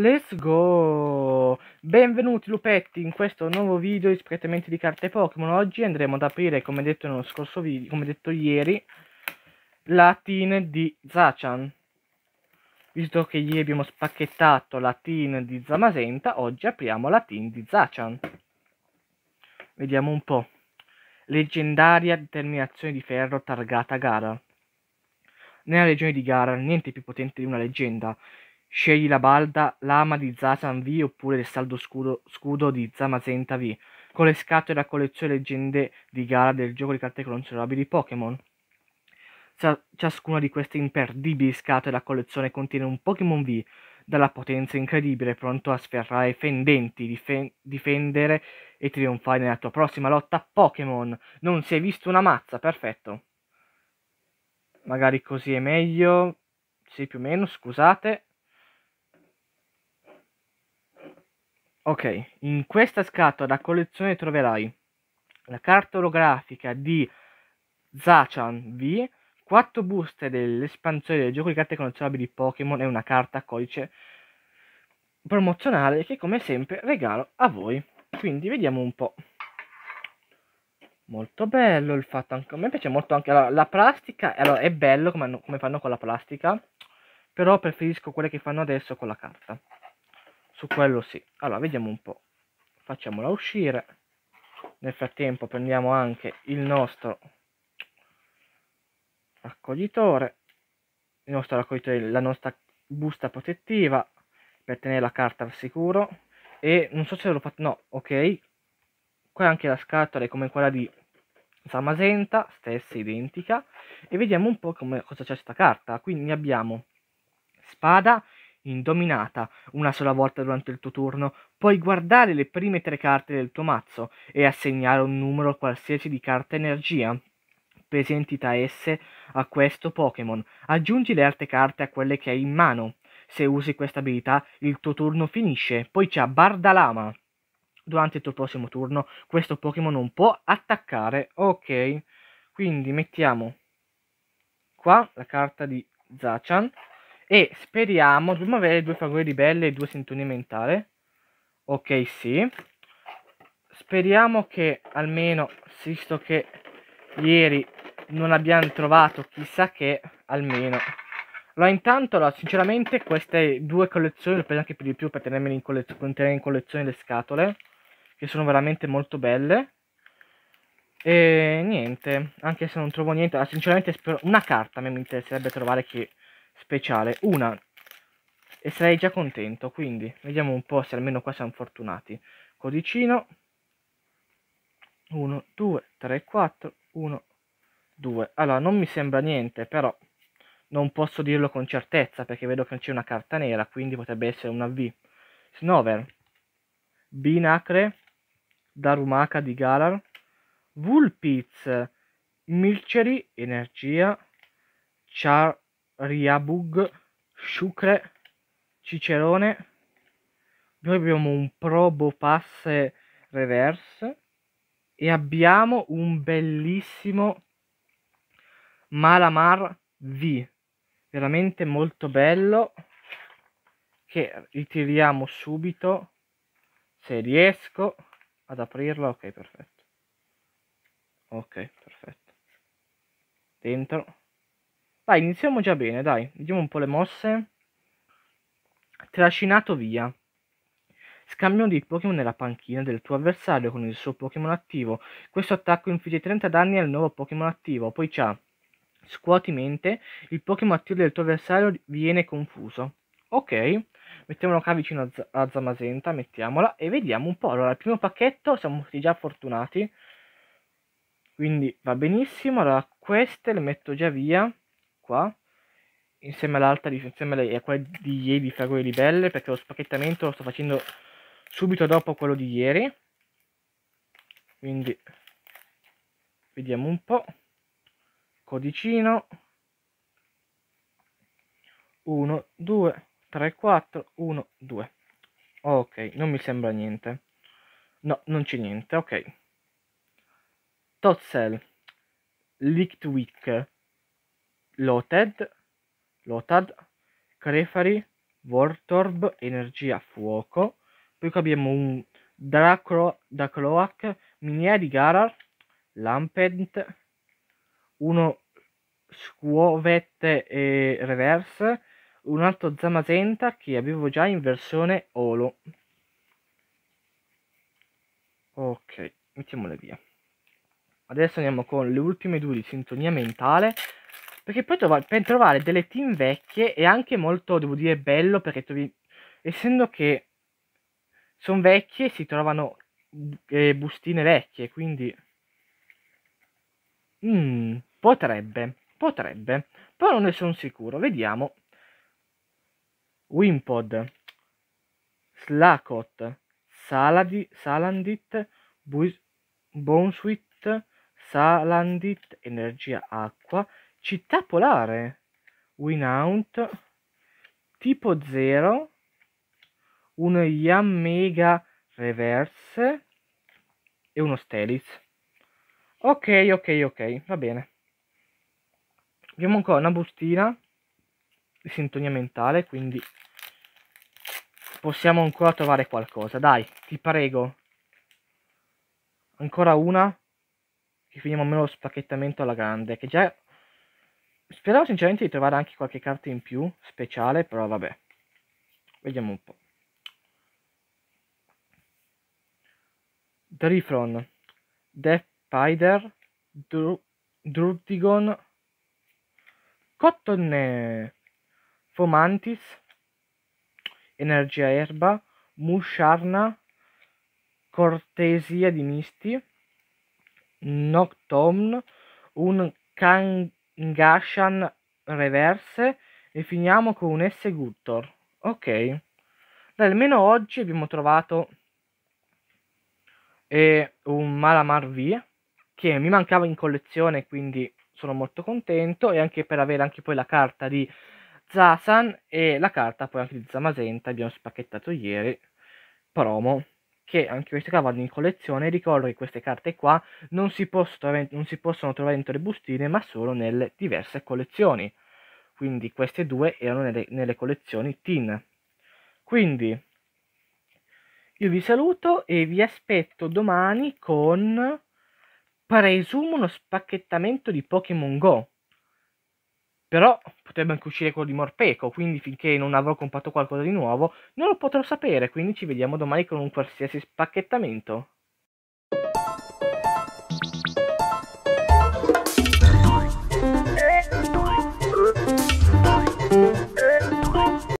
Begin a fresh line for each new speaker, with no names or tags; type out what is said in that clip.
Let's go! Benvenuti lupetti in questo nuovo video di di carte Pokémon. Oggi andremo ad aprire, come detto nello scorso video, come detto ieri, la teen di Zachan. Visto che ieri abbiamo spacchettato la teen di Zamasenta, oggi apriamo la teen di Zachan. Vediamo un po'. Leggendaria determinazione di ferro targata Gara. Nella regione di Gara niente più potente di una leggenda. Scegli la balda Lama di Zatan V oppure il saldo scudo, scudo di Zamazenta V, con le scatole da collezione leggende di gara del gioco di carte consolabili Pokémon. Ciascuna di queste imperdibili scatole da collezione contiene un Pokémon V dalla potenza incredibile, pronto a sferrare fendenti, difen- difendere e trionfare nella tua prossima lotta Pokémon. Non si è visto una mazza, perfetto. Magari così è meglio. Sì, più o meno, scusate. Ok, in questa scatola da collezione troverai la carta orografica di Zachan V, 4 buste dell'espansione del gioco di carte collezionabili di Pokémon e una carta a codice promozionale che come sempre regalo a voi. Quindi vediamo un po'. Molto bello il fatto, anche, a me piace molto anche allora, la plastica, allora è bello come, come fanno con la plastica, però preferisco quelle che fanno adesso con la carta su quello sì. Allora, vediamo un po'. Facciamola uscire. Nel frattempo prendiamo anche il nostro raccoglitore, il nostro raccoglitore, la nostra busta protettiva per tenere la carta al sicuro. E non so se l'ho fatto, no, ok. Qua anche la scatola è come quella di Samazenta, stessa identica. E vediamo un po' come, cosa c'è questa carta. Quindi abbiamo spada indominata una sola volta durante il tuo turno, puoi guardare le prime tre carte del tuo mazzo e assegnare un numero qualsiasi di carta energia presenti tra esse a questo Pokémon. Aggiungi le altre carte a quelle che hai in mano. Se usi questa abilità, il tuo turno finisce. Poi c'è Bardalama. Durante il tuo prossimo turno, questo Pokémon non può attaccare. Ok, quindi mettiamo qua la carta di Zachan. E speriamo, dobbiamo avere due fragole di belle e due sintonie mentale. Ok, sì. Speriamo che almeno, visto che ieri non abbiamo trovato chissà che, almeno... Allora, intanto, allora, sinceramente, queste due collezioni le ho prese anche più di più per tenermi in, collez in collezione le scatole, che sono veramente molto belle. E niente, anche se non trovo niente, allora, sinceramente spero... Una carta a me mi interesserebbe trovare che speciale, una. E sarei già contento, quindi vediamo un po' se almeno qua siamo fortunati. Codicino. 1, 2, 3, 4, 1, 2. Allora, non mi sembra niente, però non posso dirlo con certezza perché vedo che non c'è una carta nera, quindi potrebbe essere una V. Snover, Binacre, Darumaka di Galar, Vulpiz, Milceri, Energia, Char Riabug, Sciucre, Cicerone. Noi abbiamo un Probo Passe Reverse e abbiamo un bellissimo Malamar V, veramente molto bello, che ritiriamo subito, se riesco ad aprirlo, ok perfetto, ok perfetto, dentro, Vai, iniziamo già bene, dai. Vediamo un po' le mosse. Trascinato via. Scambio di Pokémon nella panchina del tuo avversario con il suo Pokémon attivo. Questo attacco infligge 30 danni al nuovo Pokémon attivo. Poi c'ha Scuoti mente, il Pokémon attivo del tuo avversario viene confuso. Ok, mettiamolo qua vicino a, Z a Zamazenta, mettiamola e vediamo un po'. Allora, il primo pacchetto siamo stati già fortunati. Quindi va benissimo. Allora, queste le metto già via qua insieme all'altra insieme a quella di ieri di fragole ribelle perché lo spacchettamento lo sto facendo subito dopo quello di ieri quindi vediamo un po' codicino 1 2 3 4 1 2 ok non mi sembra niente no non c'è niente ok Tozzel Lichtwick Loted, Lotad, Crefari, Vortorb, Energia Fuoco. Poi qui abbiamo un Dracro, Dacloac, Miniera di Garar, Lampent, uno Scuovette e Reverse, un altro Zamazenta che avevo già in versione Olo. Ok, mettiamole via. Adesso andiamo con le ultime due di sintonia mentale perché poi trova, per trovare delle team vecchie è anche molto, devo dire, bello perché trovi, essendo che sono vecchie si trovano eh, bustine vecchie, quindi... Mm, potrebbe, potrebbe, però non ne sono sicuro, vediamo. Wimpod, Slacot, Saladi, Salandit, Buis, Salandit, Energia Acqua, Città polare. Winount. Tipo 0. un Yammega Reverse. E uno Stelis. Ok, ok, ok. Va bene. Abbiamo ancora una bustina di sintonia mentale, quindi possiamo ancora trovare qualcosa. Dai, ti prego. Ancora una. Che finiamo almeno lo spacchettamento alla grande, che già Speravo sinceramente di trovare anche qualche carta in più, speciale, però vabbè. Vediamo un po'. Drifron, Death Spider, Dru Drutigon, Cotton Fomantis, Energia Erba, Musharna, Cortesia di Misti, Noctomn, un Kang Gashan reverse e finiamo con un S Guttor. Ok. Dai, almeno oggi abbiamo trovato eh, un Malamar V che mi mancava in collezione, quindi sono molto contento e anche per avere anche poi la carta di Zasan e la carta poi anche di Zamazenta abbiamo spacchettato ieri promo che anche queste qua vanno in collezione. Ricordo che queste carte qua non si, trovare, non si possono trovare dentro le bustine, ma solo nelle diverse collezioni. Quindi queste due erano nelle, nelle collezioni TIN. Quindi io vi saluto e vi aspetto domani con presumo uno spacchettamento di Pokémon Go però potrebbe anche uscire quello di Morpeco, quindi finché non avrò comprato qualcosa di nuovo non lo potrò sapere, quindi ci vediamo domani con un qualsiasi spacchettamento.